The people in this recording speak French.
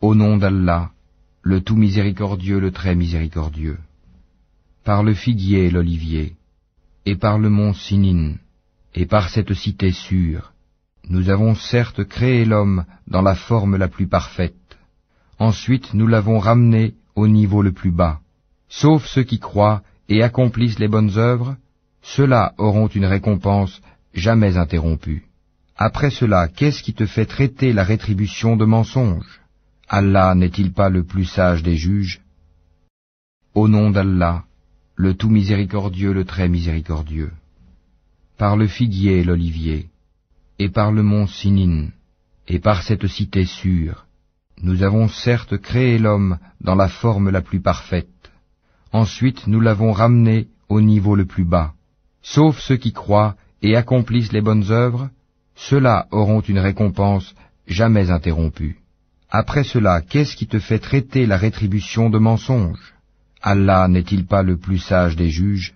Au nom d'Allah, le tout miséricordieux, le très miséricordieux. Par le figuier et l'olivier, et par le mont Sinine, et par cette cité sûre, nous avons certes créé l'homme dans la forme la plus parfaite. Ensuite nous l'avons ramené au niveau le plus bas. Sauf ceux qui croient et accomplissent les bonnes œuvres, ceux-là auront une récompense jamais interrompue. Après cela, qu'est-ce qui te fait traiter la rétribution de mensonge Allah n'est-il pas le plus sage des juges Au nom d'Allah, le tout miséricordieux, le très miséricordieux, par le figuier et l'olivier, et par le mont Sinin, et par cette cité sûre, nous avons certes créé l'homme dans la forme la plus parfaite, ensuite nous l'avons ramené au niveau le plus bas, sauf ceux qui croient et accomplissent les bonnes œuvres, ceux-là auront une récompense jamais interrompue. Après cela, qu'est-ce qui te fait traiter la rétribution de mensonge Allah n'est-il pas le plus sage des juges